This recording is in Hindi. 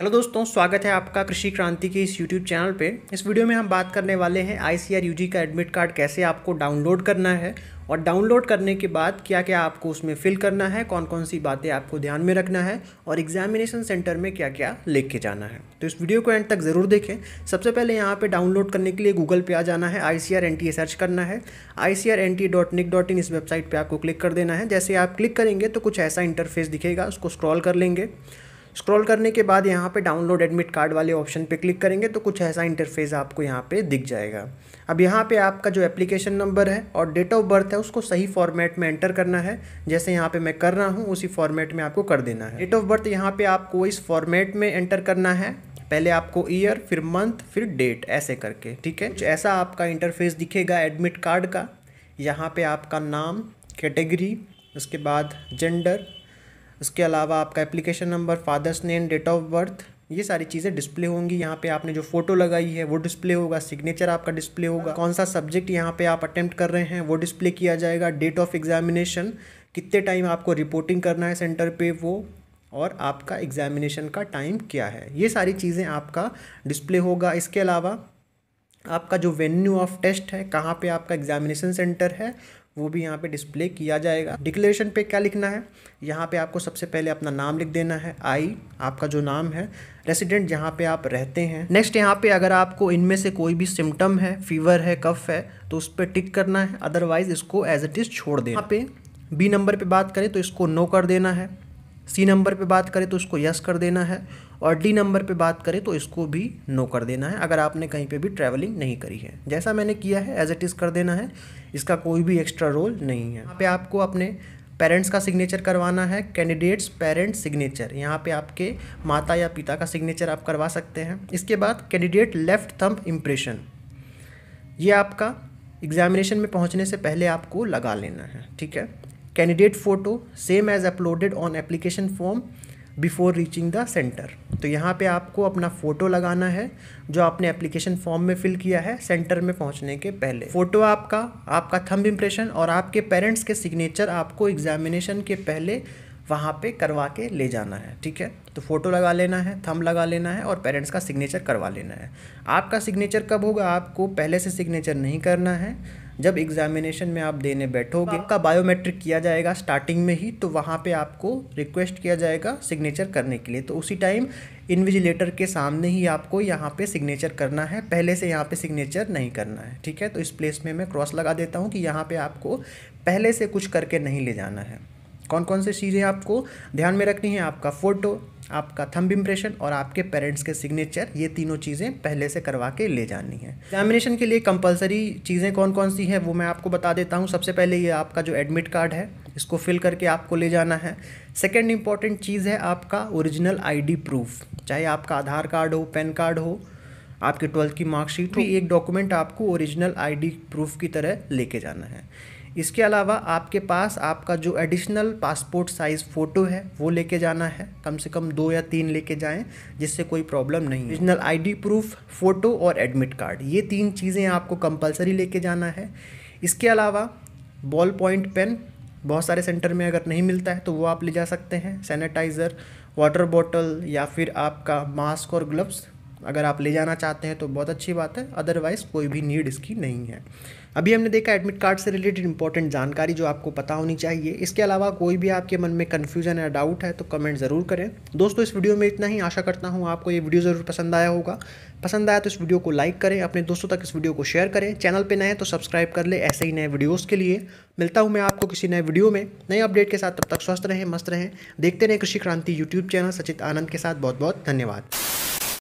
हेलो दोस्तों स्वागत है आपका कृषि क्रांति के इस यूट्यूब चैनल पे इस वीडियो में हम बात करने वाले हैं आई का एडमिट कार्ड कैसे आपको डाउनलोड करना है और डाउनलोड करने के बाद क्या क्या आपको उसमें फिल करना है कौन कौन सी बातें आपको ध्यान में रखना है और एग्जामिनेशन सेंटर में क्या क्या लेके जाना है तो इस वीडियो को एंड तक ज़रूर देखें सबसे पहले यहाँ पे डाउनलोड करने के लिए गूगल पे आ जाना है आई सी सर्च करना है आई सी इस वेबसाइट पर आपको क्लिक कर देना है जैसे आप क्लिक करेंगे तो कुछ ऐसा इंटरफेस दिखेगा उसको स्क्रॉल कर लेंगे स्क्रॉल करने के बाद यहाँ पे डाउनलोड एडमिट कार्ड वाले ऑप्शन पे क्लिक करेंगे तो कुछ ऐसा इंटरफेस आपको यहाँ पे दिख जाएगा अब यहाँ पे आपका जो एप्लीकेशन नंबर है और डेट ऑफ बर्थ है उसको सही फॉर्मेट में एंटर करना है जैसे यहाँ पे मैं कर रहा हूँ उसी फॉर्मेट में आपको कर देना है डेट ऑफ बर्थ यहाँ पे आपको इस फॉर्मेट में एंटर करना है पहले आपको ईयर फिर मंथ फिर डेट ऐसे करके ठीक है ऐसा आपका इंटरफेस दिखेगा एडमिट कार्ड का यहाँ पर आपका नाम कैटेगरी उसके बाद जेंडर उसके अलावा आपका application number father's name date of birth ये सारी चीज़ें डिस्प्ले होंगी यहाँ पे आपने जो फ़ोटो लगाई है वो डिस्प्ले होगा सिग्नेचर आपका डिस्प्ले होगा कौन सा सब्जेक्ट यहाँ पे आप अटेम्प्ट कर रहे हैं वो डिस्प्ले किया जाएगा डेट ऑफ एग्जामिनेशन कितने टाइम आपको रिपोर्टिंग करना है सेंटर पे वो और आपका एग्जामिनेशन का टाइम क्या है ये सारी चीज़ें आपका डिस्प्ले होगा इसके अलावा आपका जो वेन्यू ऑफ टेस्ट है कहाँ पे आपका एग्जामिनेशन सेंटर है वो भी यहाँ पे डिस्प्ले किया जाएगा डिक्लेरेशन पे क्या लिखना है यहाँ पे आपको सबसे पहले अपना नाम लिख देना है आई आपका जो नाम है रेसिडेंट जहाँ पे आप रहते हैं नेक्स्ट यहाँ पे अगर आपको इनमें से कोई भी सिम्टम है फीवर है कफ है तो उस पर टिक करना है अदरवाइज़ इसको एज इट इज़ छोड़ देना यहाँ पे बी नंबर पर बात करें तो इसको नो कर देना है सी नंबर पे बात करें तो उसको यस कर देना है और डी नंबर पे बात करें तो इसको भी नो कर देना है अगर आपने कहीं पे भी ट्रैवलिंग नहीं करी है जैसा मैंने किया है एज इट इज़ कर देना है इसका कोई भी एक्स्ट्रा रोल नहीं है यहाँ पे आपको अपने पेरेंट्स का सिग्नेचर करवाना है कैंडिडेट्स पेरेंट्स सिग्नेचर यहाँ पे आपके माता या पिता का सिग्नेचर आप करवा सकते हैं इसके बाद कैंडिडेट लेफ्ट थम्प इम्प्रेशन ये आपका एग्जामिनेशन में पहुँचने से पहले आपको लगा लेना है ठीक है candidate photo same as uploaded on application form before reaching the centre तो यहाँ पे आपको अपना फ़ोटो लगाना है जो आपने एप्लीकेशन फॉर्म में फिल किया है सेंटर में पहुँचने के पहले फ़ोटो आपका आपका थंब इम्प्रेशन और आपके पेरेंट्स के सिग्नेचर आपको एग्जामिनेशन के पहले वहाँ पे करवा के ले जाना है ठीक है तो फ़ोटो लगा लेना है थम लगा लेना है और पेरेंट्स का सिग्नेचर करवा लेना है आपका सिग्नेचर कब होगा आपको पहले से सिग्नेचर नहीं करना है जब एग्जामिनेशन में आप देने बैठोगे आपका हाँ। बायोमेट्रिक किया जाएगा स्टार्टिंग में ही तो वहाँ पे आपको रिक्वेस्ट किया जाएगा सिग्नेचर करने के लिए तो उसी टाइम इन्विजिलेटर के सामने ही आपको यहाँ पे सिग्नेचर करना है पहले से यहाँ पे सिग्नेचर नहीं करना है ठीक है तो इस प्लेस में मैं क्रॉस लगा देता हूँ कि यहाँ पर आपको पहले से कुछ करके नहीं ले जाना है कौन कौन सी चीज़ें आपको ध्यान में रखनी है आपका फ़ोटो आपका थंब इम्प्रेशन और आपके पेरेंट्स के सिग्नेचर ये तीनों चीज़ें पहले से करवा के ले जानी है एग्जामिनेशन के लिए कंपलसरी चीज़ें कौन कौन सी हैं वो मैं आपको बता देता हूँ सबसे पहले ये आपका जो एडमिट कार्ड है इसको फिल करके आपको ले जाना है सेकेंड इंपॉर्टेंट चीज़ है आपका ओरिजिनल आई प्रूफ चाहे आपका आधार कार्ड हो पैन कार्ड हो आपके ट्वेल्थ की मार्कशीट हो एक डॉक्यूमेंट आपको ओरिजिनल आई प्रूफ की तरह लेके जाना है इसके अलावा आपके पास आपका जो एडिशनल पासपोर्ट साइज़ फ़ोटो है वो लेके जाना है कम से कम दो या तीन लेके जाएं जिससे कोई प्रॉब्लम नहीं ओरिजिनल आईडी प्रूफ फ़ोटो और एडमिट कार्ड ये तीन चीज़ें आपको कंपलसरी लेके जाना है इसके अलावा बॉल पॉइंट पेन बहुत सारे सेंटर में अगर नहीं मिलता है तो वो आप ले जा सकते हैं सैनिटाइज़र वाटर बॉटल या फिर आपका मास्क और ग्लव्स अगर आप ले जाना चाहते हैं तो बहुत अच्छी बात है अदरवाइज़ कोई भी नीड इसकी नहीं है अभी हमने देखा एडमिट कार्ड से रिलेटेड इंपॉर्टेंट जानकारी जो आपको पता होनी चाहिए इसके अलावा कोई भी आपके मन में कन्फ्यूजन या डाउट है तो कमेंट ज़रूर करें दोस्तों इस वीडियो में इतना ही आशा करता हूँ आपको ये वीडियो ज़रूर पसंद आया होगा पसंद आया तो इस वीडियो को लाइक करें अपने दोस्तों तक इस वीडियो को शेयर करें चैनल पर नए तो सब्सक्राइब कर ले ऐसे ही नए वीडियोज़ के लिए मिलता हूँ मैं आपको किसी नए वीडियो में नए अपडेट के साथ तब तक स्वस्थ रहें मस्त रहें देखते रहें कृषि क्रांति यूट्यूब चैनल सचित आनंद के साथ बहुत बहुत धन्यवाद